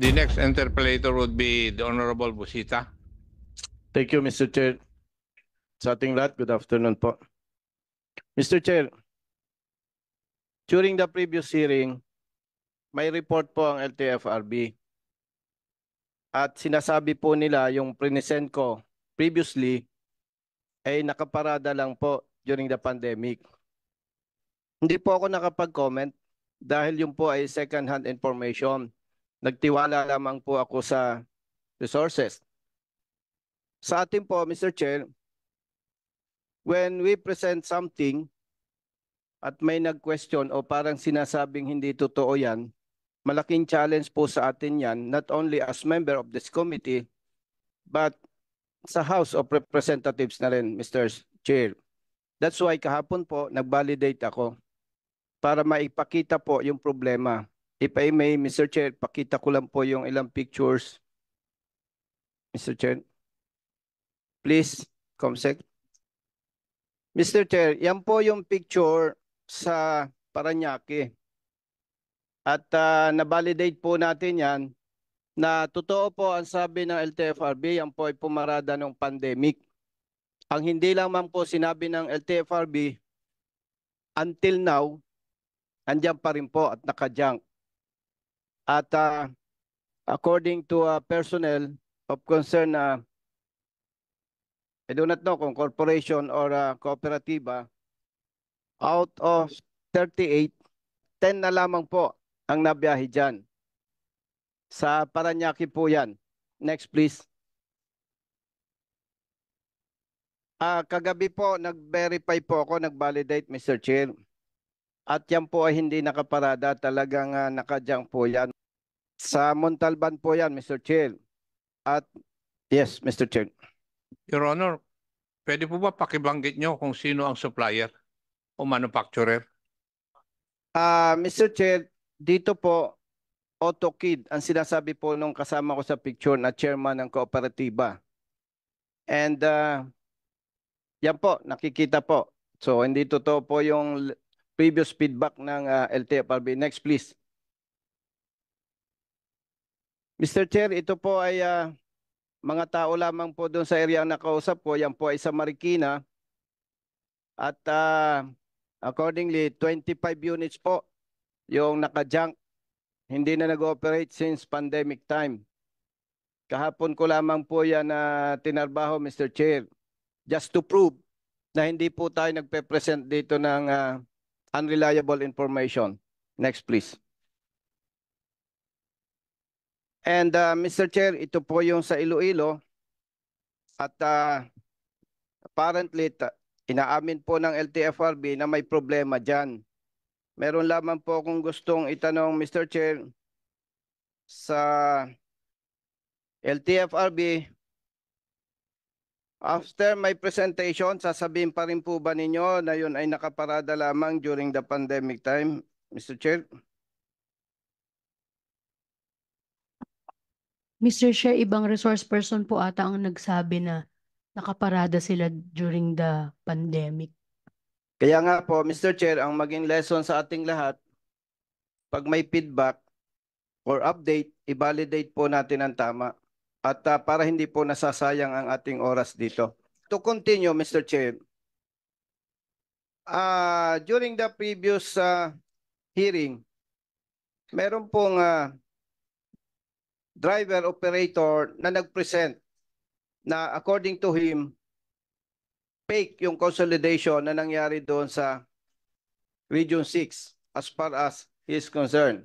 The next interpellator would be the Honorable Busita. Thank you, Mr. Chair. Sa ating lahat, good afternoon po. Mr. Chair, during the previous hearing, may report po ang LTFRB. At sinasabi po nila yung prinesent ko previously ay nakaparada lang po during the pandemic. Hindi po ako nakapag-comment dahil yung po ay second-hand information. Nagtiwala lamang po ako sa resources. Sa atin po, Mr. Chair, when we present something at may nag-question o parang sinasabing hindi totoo yan, malaking challenge po sa atin yan, not only as member of this committee, but sa House of Representatives na rin, Mr. Chair. That's why kahapon po, nag-validate ako para maipakita po yung problema. If I may, Mr. Chair, pakita ko lang po yung ilang pictures. Mr. Chair. Please, Comsec. Mr. Chair, yan po yung picture sa Paranaque. At uh, na-validate po natin yan na totoo po ang sabi ng LTFRB, yan po ay pumarada ng pandemic. Ang hindi lamang po sinabi ng LTFRB, until now, andyan pa rin po at nakajunk at uh, according to uh, personnel of concern uh, I do not know kung corporation or uh, cooperativa out of 38 10 na lamang po ang nabiyahe dyan sa Paranaque po yan next please uh, kagabi po nag-verify po ako nag-validate Mr. Chair at yan po ay hindi nakaparada, talagang uh, ah, nakajang po yan. Sa Montalban po yan, Mr. Chair. At yes, Mr. Chair. Your Honor, pwede po ba pakibanggit nyo kung sino ang supplier o manufacturer? Uh, ah, Mr. Chair, dito po, AutoKid, ang sinasabi po nung kasama ko sa picture na chairman ng kooperatiba. And uh, yan po, nakikita po. So hindi totoo po yung previous feedback ng uh, ah, LTFRB. Next please. Mr. Chair, ito po ay uh, mga tao lamang po doon sa area na kausap ko. Yan po ay sa Marikina. At uh, accordingly, 25 units po yung naka-junk. Hindi na nag-operate since pandemic time. Kahapon ko lamang po yan na uh, tinarbaho, Mr. Chair. Just to prove na hindi po tayo nagpe-present dito ng uh, unreliable information. Next, please. And uh, Mr. Chair, ito po yung sa Iloilo. At uh, apparently, inaamin po ng LTFRB na may problema dyan. Meron lamang po kung gustong itanong, Mr. Chair, sa LTFRB, After my presentation, sasabihin pa rin po ba ninyo na yun ay nakaparada lamang during the pandemic time, Mr. Chair? Mr. Chair, ibang resource person po ata ang nagsabi na nakaparada sila during the pandemic. Kaya nga po, Mr. Chair, ang maging lesson sa ating lahat, pag may feedback or update, i-validate po natin ang tama at uh, para hindi po nasasayang ang ating oras dito. To continue, Mr. Chair, uh, during the previous uh, hearing, meron pong uh, driver operator na nag-present na according to him, fake yung consolidation na nangyari doon sa Region 6 as far as he is concerned.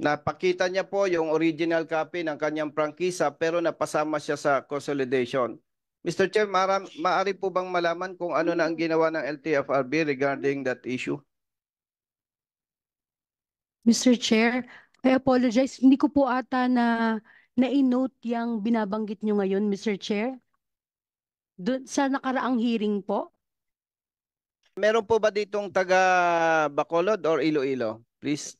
Napakita niya po yung original copy ng kanyang prangkisa pero napasama siya sa consolidation. Mr. Chair, maram, maaari po bang malaman kung ano na ang ginawa ng LTFRB regarding that issue? Mr. Chair, I apologize. Hindi ko po ata na na-note yung binabanggit nyo ngayon, Mr. Chair. Doon, sa nakaraang hearing po. Meron po ba ditong taga Bacolod or Iloilo? Please.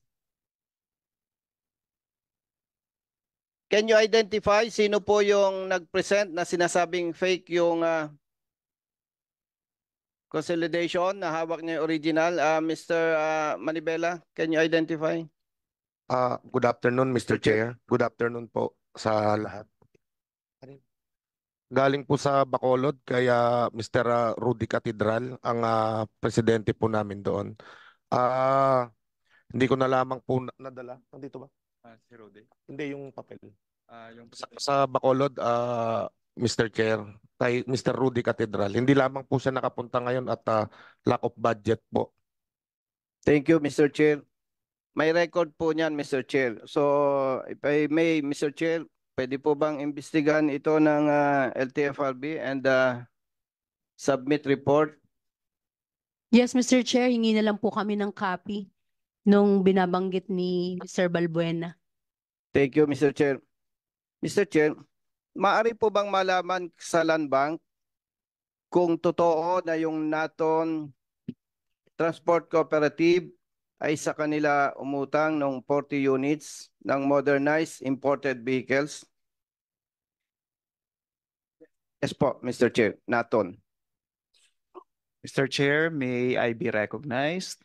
Can you identify sino po yung nag-present na sinasabing fake yung uh, consolidation na hawak niya original? Uh, ah, Mr. Uh, ah, Manibela, can you identify? Uh, good afternoon, Mr. Chair. Good afternoon po sa lahat. Galing po sa Bacolod, kaya Mr. Rudy Cathedral ang uh, presidente po namin doon. Uh, hindi ko na lamang po nadala. Nandito ba? Ah, si Rode? Hindi, yung papel. Ah, yung Sa, sa Bacolod, ah, Mr. Chair, kay Mr. Rudy Cathedral. Hindi lamang po siya nakapunta ngayon at ah, lack of budget po. Thank you, Mr. Chair. May record po niyan, Mr. Chair. So, if I may, Mr. Chair, pwede po bang imbestigahan ito ng ah, LTFRB and uh, submit report? Yes, Mr. Chair, hingi na lang po kami ng copy nung binabanggit ni Sir Balbuena. Thank you, Mr. Chair. Mr. Chair, maaari po bang malaman sa land bank kung totoo na yung Naton Transport Cooperative ay sa kanila umutang ng 40 units ng modernized imported vehicles? Yes po, Mr. Chair. Naton. Mr. Chair, may I be recognized?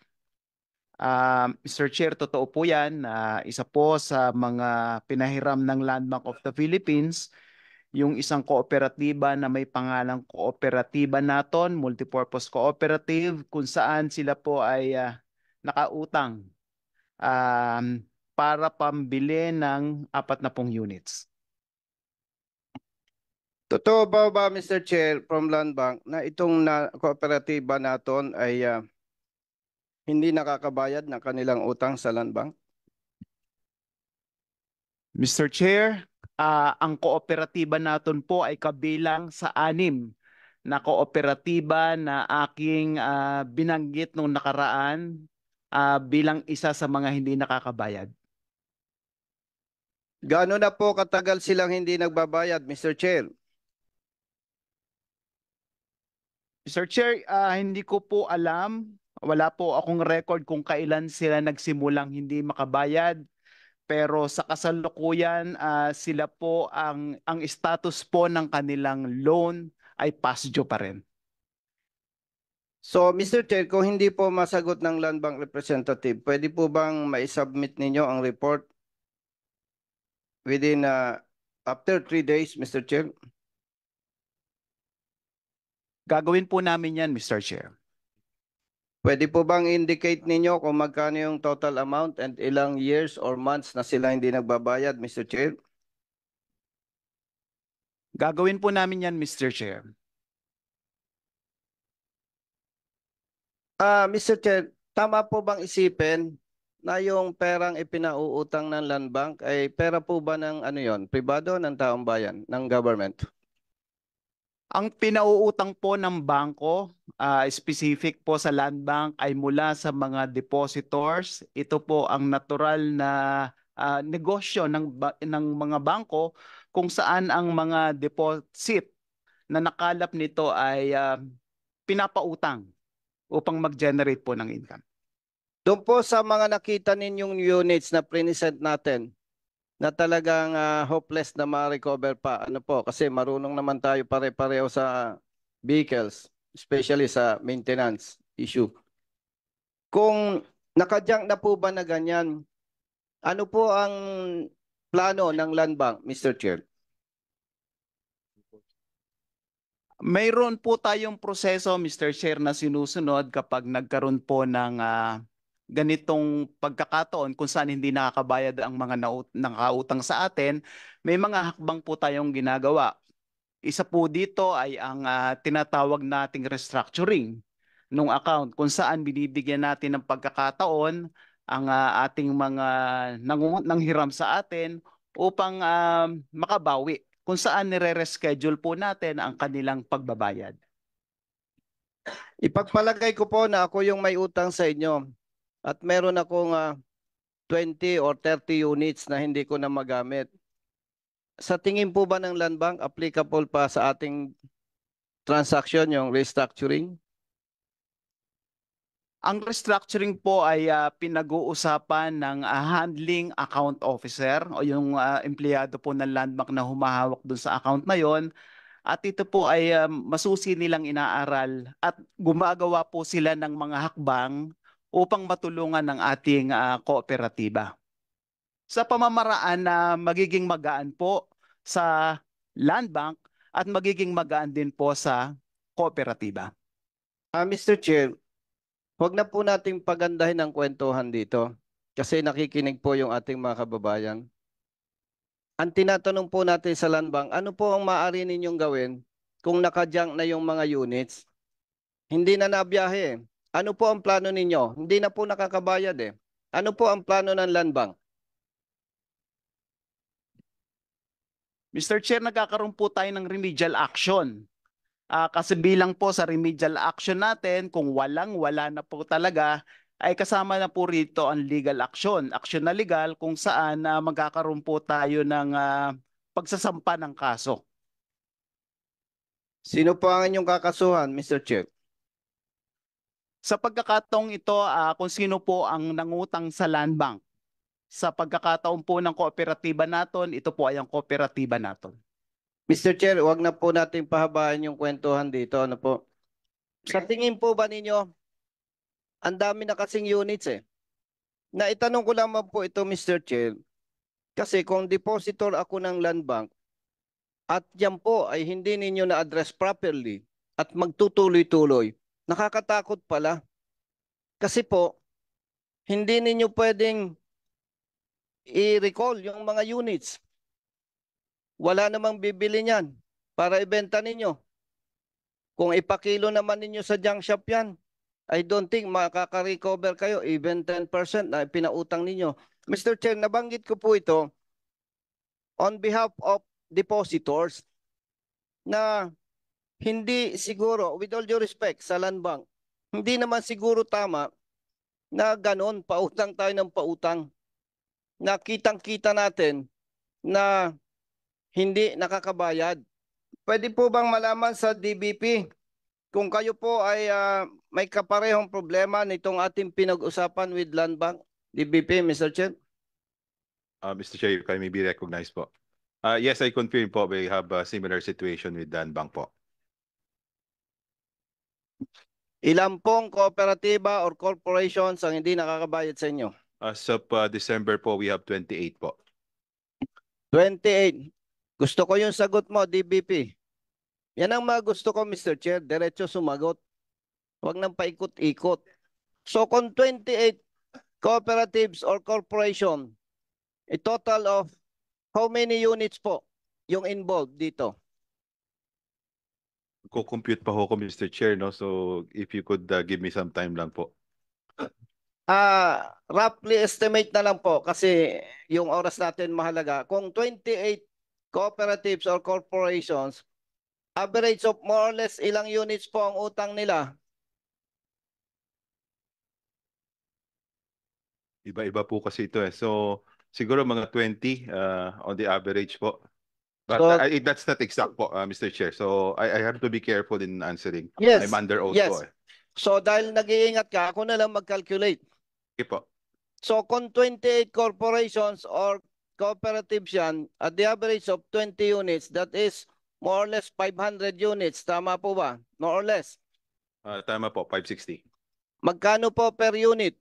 Um, Mr. Chair, totoo po yan. Uh, isa po sa mga pinahiram ng Landmark of the Philippines, yung isang kooperatiba na may pangalang Kooperatiba Naton, Multipurpose Cooperative, kung saan sila po ay uh, nakautang um, para pambili ng 40 units. Totoo ba ba, Mr. Chair, from Landbank, na itong na kooperatiba naton ay uh, hindi nakakabayad ng kanilang utang sa land bank? Mr. Chair, uh, ang kooperatiba natin po ay kabilang sa anim na kooperatiba na aking uh, binanggit nung nakaraan uh, bilang isa sa mga hindi nakakabayad. Gaano na po katagal silang hindi nagbabayad, Mr. Chair? Mr. Chair, uh, hindi ko po alam wala po akong record kung kailan sila nagsimulang hindi makabayad. Pero sa kasalukuyan, uh, sila po ang ang status po ng kanilang loan ay past due pa rin. So Mr. Chair, kung hindi po masagot ng Land Bank Representative, pwede po bang ma-submit ninyo ang report within uh, after 3 days, Mr. Chair? Gagawin po namin yan, Mr. Chair. Pwede po bang indicate ninyo kung magkano yung total amount and ilang years or months na sila hindi nagbabayad, Mr. Chair? Gagawin po namin yan, Mr. Chair. Ah, uh, Mr. Chair, tama po bang isipin na yung perang ipinauutang ng land bank ay pera po ba ng ano yon, pribado ng taong bayan, ng government? Ang pinauutang po ng bangko, uh, specific po sa land bank ay mula sa mga depositors. Ito po ang natural na uh, negosyo ng ng mga bangko kung saan ang mga deposit na nakalap nito ay uh, pinapautang upang mag-generate po ng income. Doon po sa mga nakita ninyong units na present natin, na talagang uh, hopeless na ma-recover pa. Ano po, kasi marunong naman tayo pare-pareho sa vehicles, especially sa maintenance issue. Kung nakajunk na po ba na ganyan, ano po ang plano ng Land Bank, Mr. Chair? Mayroon po tayong proseso, Mr. Chair, na sinusunod kapag nagkaroon po ng uh, ganitong pagkakataon kung saan hindi nakakabayad ang mga nakautang sa atin, may mga hakbang po tayong ginagawa. Isa po dito ay ang uh, tinatawag nating restructuring ng account kung saan binibigyan natin ng pagkakataon ang uh, ating mga nang, nanghiram sa atin upang uh, makabawi kung saan nire-reschedule po natin ang kanilang pagbabayad. Ipagpalagay ko po na ako yung may utang sa inyo. At meron akong uh, ah, 20 or 30 units na hindi ko na magamit. Sa tingin po ba ng land bank, applicable pa sa ating transaction yung restructuring? Ang restructuring po ay uh, pinag-uusapan ng uh, handling account officer o yung uh, empleyado po ng land na humahawak dun sa account na yon. At ito po ay um, masusi nilang inaaral at gumagawa po sila ng mga hakbang upang matulungan ng ating uh, kooperatiba. Sa pamamaraan na magiging magaan po sa land bank at magiging magaan din po sa kooperatiba. Uh, ah, Mr. Chair, huwag na po nating pagandahin ang kwentuhan dito kasi nakikinig po yung ating mga kababayan. Ang tinatanong po natin sa land bank, ano po ang maaari ninyong gawin kung nakajunk na yung mga units? Hindi na nabiyahe. Ano po ang plano ninyo? Hindi na po nakakabayad eh. Ano po ang plano ng land bank? Mr. Chair, nagkakaroon po tayo ng remedial action. Uh, kasi bilang po sa remedial action natin, kung walang wala na po talaga, ay kasama na po rito ang legal action. Aksyon na legal kung saan uh, magkakaroon po tayo ng uh, pagsasampa ng kaso. Sino po ang inyong kakasuhan, Mr. Chair? Sa pagkakataong ito, uh, kung sino po ang nangutang sa land bank, sa pagkakataon po ng kooperatiba naton, ito po ay ang kooperatiba naton. Mr. Chair, wag na po natin pahabaan yung kwentuhan dito. Ano po? Sa tingin po ba ninyo, ang dami na kasing units eh. Naitanong ko lamang po ito, Mr. Chair, kasi kung depositor ako ng land bank at yan po ay hindi ninyo na-address properly at magtutuloy-tuloy, Nakakatakot pala. Kasi po, hindi ninyo pwedeng i-recall yung mga units. Wala namang bibili niyan para ibenta ninyo. Kung ipakilo naman ninyo sa junk shop yan, I don't think makaka-recover kayo even 10% na pinautang ninyo. Mr. Chair, nabanggit ko po ito on behalf of depositors na hindi siguro, with all due respect sa land bank, hindi naman siguro tama na ganon, pautang tayo ng pautang. Nakitang-kita natin na hindi nakakabayad. Pwede po bang malaman sa DBP kung kayo po ay uh, may kaparehong problema nitong ating pinag-usapan with Land Bank, DBP, Mr. Chen? Uh, ah, Mr. Chair, if may be recognized po. Uh, yes, I confirm po. We have a similar situation with Land Bank po. Ilan pong kooperatiba or corporations ang hindi nakakabayad sa inyo? As of uh, December po, we have 28 po. 28. Gusto ko yung sagot mo, DBP. Yan ang mga gusto ko, Mr. Chair. Diretso sumagot. Huwag nang paikot-ikot. So kung 28 cooperatives or corporation, a total of how many units po yung involved dito? magko-compute pa ho ko, Mr. Chair, no? So, if you could uh, give me some time lang po. Ah, roughly estimate na lang po kasi yung oras natin mahalaga. Kung 28 cooperatives or corporations, average of more or less ilang units po ang utang nila? Iba-iba po kasi ito eh. So, siguro mga 20 uh, on the average po. But so, I, that's not exact po, uh, Mr. Chair. So I, I have to be careful in answering. Yes. I'm under oath yes. po. Eh. So dahil nag-iingat ka, ako na lang mag-calculate. Okay po. So kung 28 corporations or cooperatives yan, at the average of 20 units, that is more or less 500 units. Tama po ba? More or less? Uh, tama po, 560. Magkano po per unit?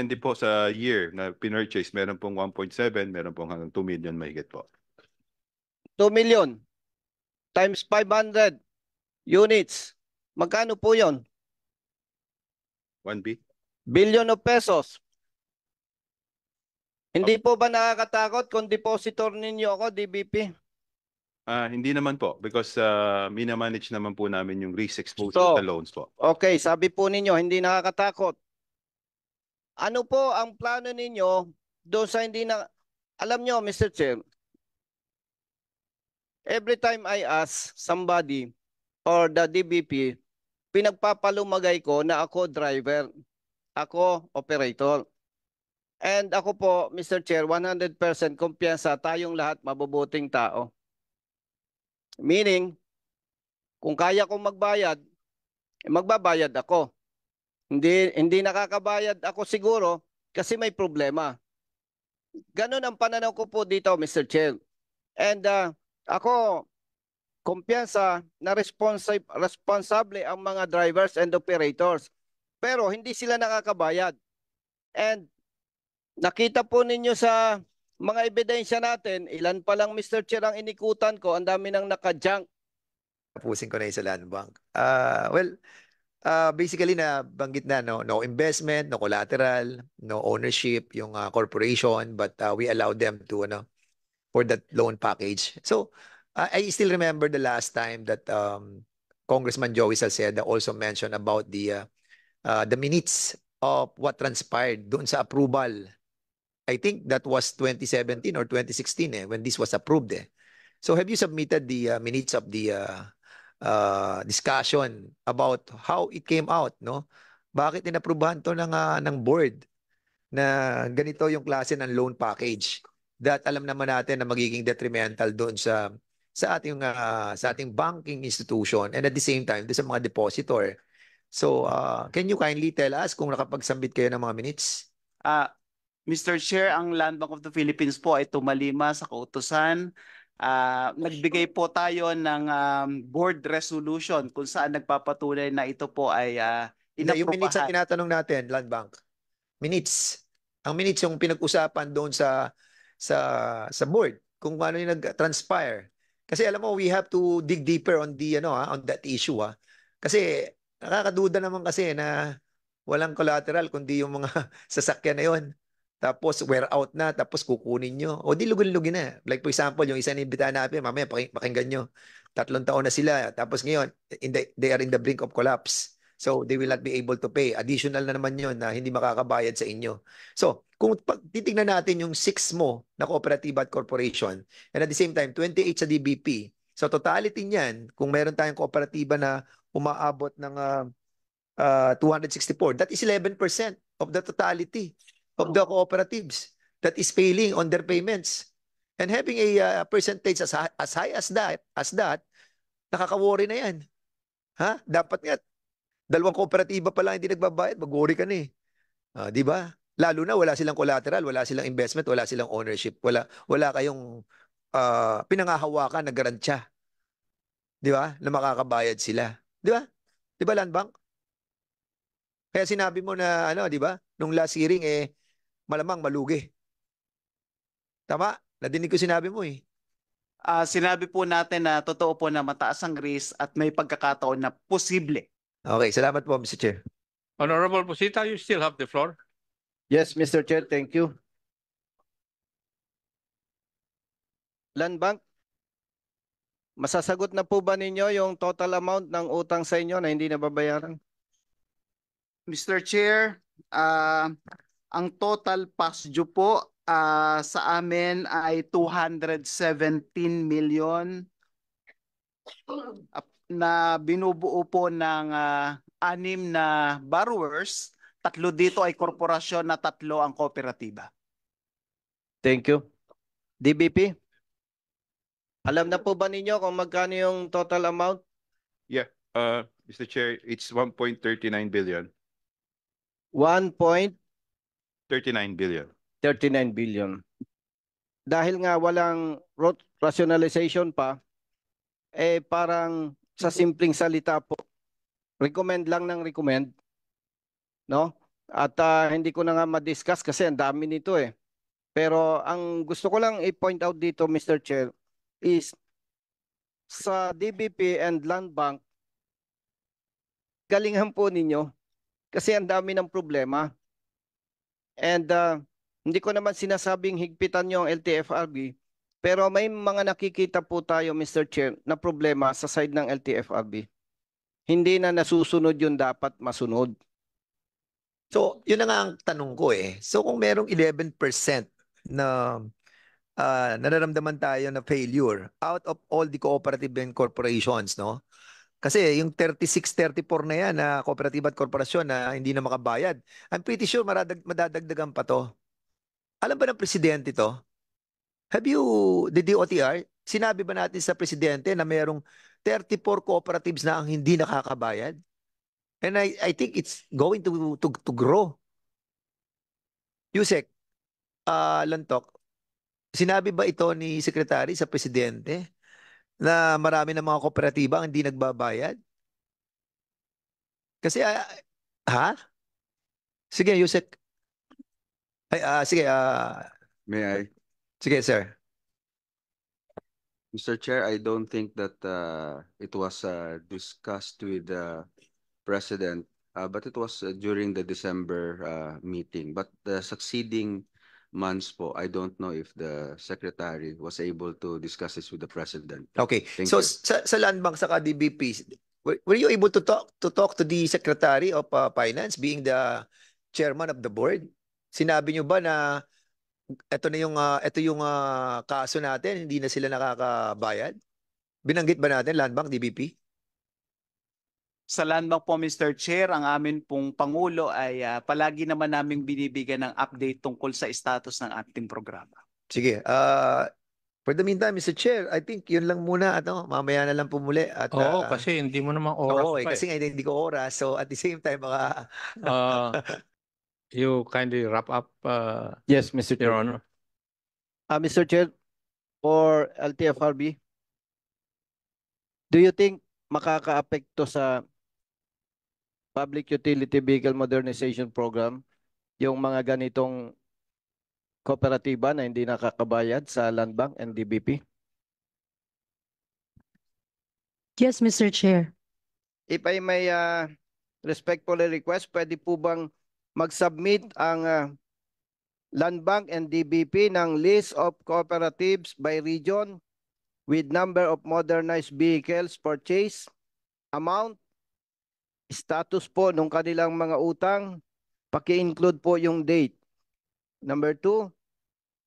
Depende po sa year na pinurchase, meron pong 1.7, meron pong hanggang 2 million mahigit po. 2 million times 500 units. Magkano po yon? 1B? Billion of pesos. Hindi po ba nakakatakot kung depositor ninyo ako, DBP? Ah, hindi naman po because uh, minamanage naman po namin yung risk exposure So, sa loans po. Okay, sabi po ninyo, hindi nakakatakot. Ano po ang plano ninyo doon sa hindi na... Alam nyo, Mr. Chair, every time I ask somebody or the DBP, pinagpapalumagay ko na ako driver, ako operator. And ako po, Mr. Chair, 100% kumpiyansa tayong lahat mabubuting tao. Meaning, kung kaya kong magbayad, magbabayad ako. Hindi, hindi nakakabayad ako siguro kasi may problema. Ganun ang pananaw ko po dito, Mr. Chair. And uh, ako, kumpiyansa na responsi- responsable ang mga drivers and operators. Pero hindi sila nakakabayad. And nakita po ninyo sa mga ebidensya natin, ilan pa lang Mr. Chair ang inikutan ko, ang dami nang naka-junk. Tapusin ko na yung sa land bank. Uh, well, uh, basically na banggit na no no investment, no collateral, no ownership yung uh, corporation but uh, we allowed them to ano for that loan package. So uh, I still remember the last time that um, Congressman Joey Salceda also mentioned about the uh, uh, the minutes of what transpired doon sa approval. I think that was 2017 or 2016 eh when this was approved eh. So have you submitted the uh, minutes of the uh, uh, discussion about how it came out, no? Bakit inaprubahan to ng, uh, ng board na ganito yung klase ng loan package that alam naman natin na magiging detrimental doon sa sa ating uh, sa ating banking institution and at the same time sa mga depositor. So, uh, can you kindly tell us kung nakapagsambit kayo ng mga minutes? Uh, Mr. Chair, ang Land Bank of the Philippines po ay tumalima sa kautosan uh, nagbigay po tayo ng um, board resolution kung saan nagpapatunay na ito po ay uh, ah, inaprobahan. Yung minutes na tinatanong natin, Land Bank, minutes. Ang minutes yung pinag-usapan doon sa sa sa board kung ano yung nag-transpire. Kasi alam mo, we have to dig deeper on the ano ha, ah, on that issue ha. Kasi nakakaduda naman kasi na walang collateral kundi yung mga sasakyan na yon. Tapos, wear out na. Tapos, kukunin nyo. O, di lugan-lugi na. Like, for example, yung isang imbitahan natin, mamaya, pakinggan nyo. Tatlong taon na sila. Tapos, ngayon, in the, they are in the brink of collapse. So, they will not be able to pay. Additional na naman yon na hindi makakabayad sa inyo. So, kung pag titignan natin yung 6 mo na cooperative at corporation, and at the same time, 28 sa DBP, so totality niyan, kung meron tayong kooperatiba na umaabot ng uh, uh, 264, that is 11% of the totality of the cooperatives that is failing on their payments. And having a uh, percentage as, as high as that, as that, nakaka-worry na yan. Ha? Dapat nga, dalawang kooperatiba pa lang hindi nagbabayad, mag-worry ka na eh. Uh, di ba? Lalo na wala silang collateral, wala silang investment, wala silang ownership, wala, wala kayong uh, pinangahawakan na garantsya. Di ba? Na makakabayad sila. Di ba? Di ba, Land Bank? Kaya sinabi mo na, ano, di ba? Nung last hearing, eh, malamang malugi. Tama? Nadinig ko sinabi mo eh. Uh, sinabi po natin na totoo po na mataas ang risk at may pagkakataon na posible. Okay, salamat po Mr. Chair. Honorable Posita, you still have the floor. Yes, Mr. Chair, thank you. Land Bank, masasagot na po ba ninyo yung total amount ng utang sa inyo na hindi nababayaran? Mr. Chair, uh, ang total past due po uh, sa amin ay 217 million na binubuo po ng uh, anim na borrowers. Tatlo dito ay korporasyon na tatlo ang kooperatiba. Thank you. DBP? Alam na po ba ninyo kung magkano yung total amount? Yeah, uh, Mr. Chair, it's 1.39 billion. 1. 39 billion. 39 billion. Dahil nga walang rationalization pa, eh parang sa simpleng salita po, recommend lang ng recommend, no? At uh, hindi ko na nga ma-discuss kasi ang dami nito eh. Pero ang gusto ko lang i-point out dito, Mr. Chair, is sa DBP and Land Bank, galingan po ninyo kasi ang dami ng problema. And uh, hindi ko naman sinasabing higpitan nyo ang LTFRB, pero may mga nakikita po tayo, Mr. Chair, na problema sa side ng LTFRB. Hindi na nasusunod yung dapat masunod. So, yun na nga ang tanong ko eh. So, kung merong 11% na uh, nararamdaman tayo na failure out of all the cooperative and corporations, no? Kasi yung 36-34 na yan na uh, kooperatiba at korporasyon na hindi na makabayad, I'm pretty sure maradag, madadagdagan pa to. Alam ba ng presidente ito? Have you, the DOTR, sinabi ba natin sa presidente na mayroong 34 cooperatives na ang hindi nakakabayad? And I, I think it's going to, to, to grow. Yusek, uh, Lantok, sinabi ba ito ni Secretary sa presidente? na marami ng mga kooperatiba ang hindi nagbabayad? Kasi, uh, ha? Sige, Yusek. Ay, uh, sige. Uh, May I? Sige, sir. Mr. Chair, I don't think that uh, it was uh, discussed with the President, uh, but it was uh, during the December uh, meeting. But the succeeding months po, I don't know if the secretary was able to discuss this with the president. Okay. Thank so sa, sa Land Bank sa DBP, were, were you able to talk to talk to the secretary of uh, finance being the chairman of the board? Sinabi niyo ba na ito na yung uh, ito yung uh, kaso natin, hindi na sila nakakabayad? Binanggit ba natin Land Bank DBP? Sa landmark po Mr. Chair, ang amin pong Pangulo ay uh, palagi naman naming binibigyan ng update tungkol sa status ng ating programa. Sige. Uh, for the meantime, Mr. Chair, I think yun lang muna. Ano, mamaya na lang po muli. At, Oo, uh, kasi hindi mo naman oras oo, eh, pa. Eh, kasi nga hindi ko oras. So at the same time, baka... uh, you kindly wrap up, uh, yes, Mr. Chair. Your Honor. Uh, Mr. Chair, for LTFRB, do you think makakaapekto sa Public Utility Vehicle Modernization Program, yung mga ganitong kooperatiba na hindi nakakabayad sa Land Bank and DBP? Yes, Mr. Chair. If I may uh, respectfully request, pwede po bang mag-submit ang uh, Land Bank and DBP ng list of cooperatives by region with number of modernized vehicles purchased, amount, status po nung kanilang mga utang, paki-include po yung date. Number two,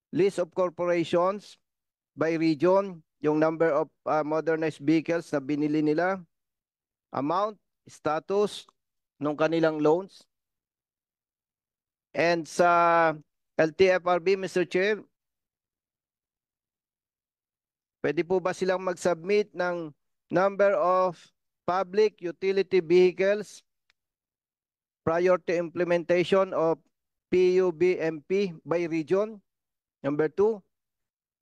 list of corporations by region, yung number of uh, modernized vehicles na binili nila, amount, status nung kanilang loans. And sa LTFRB, Mr. Chair, pwede po ba silang mag-submit ng number of public utility vehicles prior to implementation of PUBMP by region. Number two,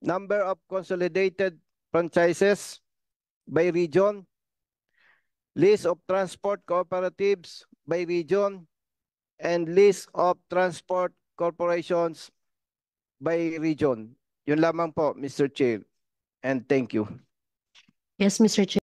number of consolidated franchises by region. List of transport cooperatives by region and list of transport corporations by region. Yun lamang po, Mr. Chair. And thank you. Yes, Mr. Chair.